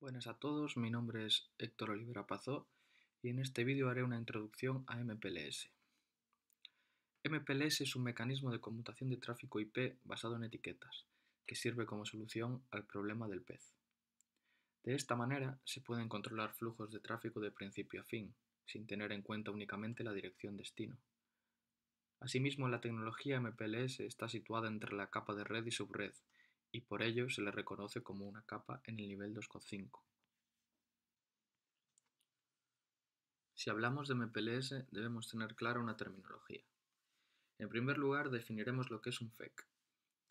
Buenas a todos, mi nombre es Héctor Olivera Pazó y en este vídeo haré una introducción a MPLS. MPLS es un mecanismo de conmutación de tráfico IP basado en etiquetas, que sirve como solución al problema del pez. De esta manera se pueden controlar flujos de tráfico de principio a fin, sin tener en cuenta únicamente la dirección destino. Asimismo, la tecnología MPLS está situada entre la capa de red y subred y por ello se le reconoce como una capa en el nivel 2.5. Si hablamos de MPLS debemos tener clara una terminología. En primer lugar definiremos lo que es un FEC.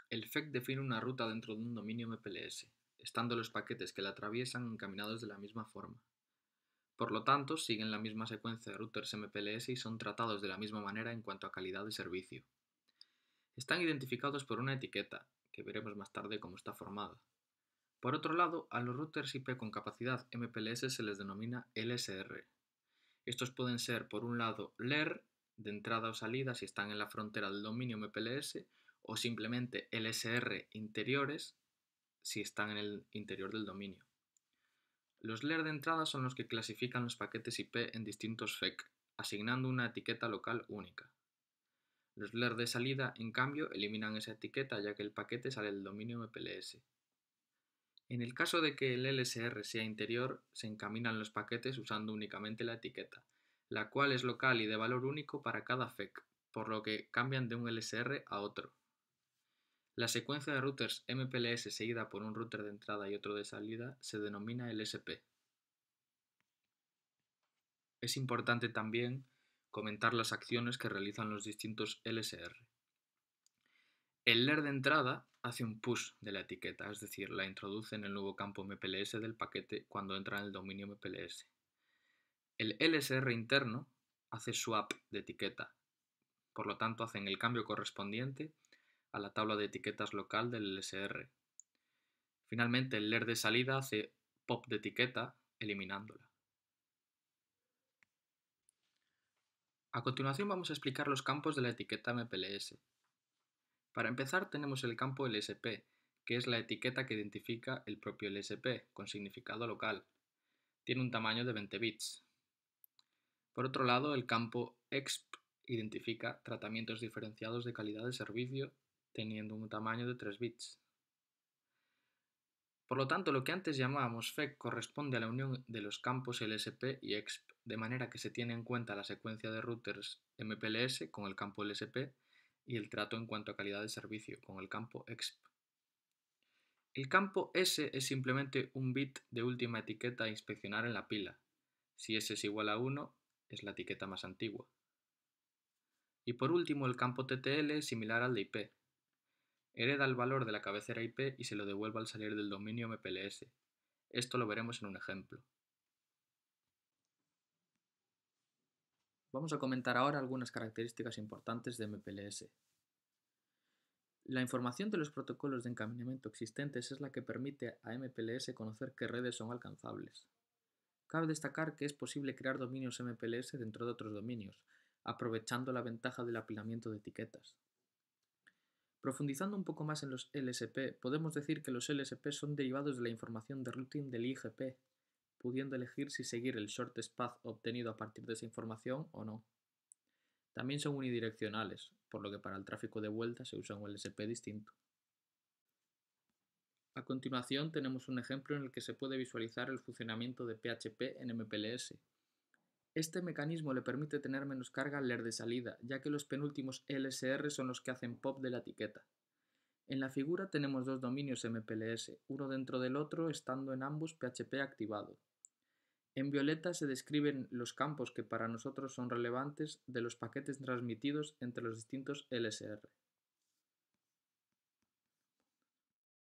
El FEC define una ruta dentro de un dominio MPLS, estando los paquetes que la atraviesan encaminados de la misma forma. Por lo tanto, siguen la misma secuencia de routers MPLS y son tratados de la misma manera en cuanto a calidad de servicio. Están identificados por una etiqueta, veremos más tarde cómo está formada. Por otro lado, a los routers IP con capacidad MPLS se les denomina LSR. Estos pueden ser, por un lado, LER, de entrada o salida si están en la frontera del dominio MPLS, o simplemente LSR interiores si están en el interior del dominio. Los LER de entrada son los que clasifican los paquetes IP en distintos FEC, asignando una etiqueta local única. Los LER de salida, en cambio, eliminan esa etiqueta ya que el paquete sale del dominio MPLS. En el caso de que el LSR sea interior, se encaminan los paquetes usando únicamente la etiqueta, la cual es local y de valor único para cada FEC, por lo que cambian de un LSR a otro. La secuencia de routers MPLS seguida por un router de entrada y otro de salida se denomina LSP. Es importante también comentar las acciones que realizan los distintos LSR. El ler de entrada hace un push de la etiqueta, es decir, la introduce en el nuevo campo MPLS del paquete cuando entra en el dominio MPLS. El LSR interno hace swap de etiqueta, por lo tanto hacen el cambio correspondiente a la tabla de etiquetas local del LSR. Finalmente, el ler de salida hace pop de etiqueta, eliminándola. A continuación vamos a explicar los campos de la etiqueta MPLS. Para empezar tenemos el campo LSP, que es la etiqueta que identifica el propio LSP, con significado local. Tiene un tamaño de 20 bits. Por otro lado, el campo EXP identifica tratamientos diferenciados de calidad de servicio, teniendo un tamaño de 3 bits. Por lo tanto, lo que antes llamábamos FEC corresponde a la unión de los campos LSP y EXP, de manera que se tiene en cuenta la secuencia de routers MPLS con el campo LSP y el trato en cuanto a calidad de servicio con el campo EXP. El campo S es simplemente un bit de última etiqueta a inspeccionar en la pila. Si S es igual a 1, es la etiqueta más antigua. Y por último, el campo TTL es similar al de IP, hereda el valor de la cabecera IP y se lo devuelve al salir del dominio MPLS. Esto lo veremos en un ejemplo. Vamos a comentar ahora algunas características importantes de MPLS. La información de los protocolos de encaminamiento existentes es la que permite a MPLS conocer qué redes son alcanzables. Cabe destacar que es posible crear dominios MPLS dentro de otros dominios, aprovechando la ventaja del apilamiento de etiquetas. Profundizando un poco más en los LSP, podemos decir que los LSP son derivados de la información de routing del IGP, pudiendo elegir si seguir el shortest path obtenido a partir de esa información o no. También son unidireccionales, por lo que para el tráfico de vuelta se usa un LSP distinto. A continuación tenemos un ejemplo en el que se puede visualizar el funcionamiento de PHP en MPLS, este mecanismo le permite tener menos carga al leer de salida, ya que los penúltimos LSR son los que hacen pop de la etiqueta. En la figura tenemos dos dominios MPLS, uno dentro del otro, estando en ambos PHP activado. En violeta se describen los campos que para nosotros son relevantes de los paquetes transmitidos entre los distintos LSR.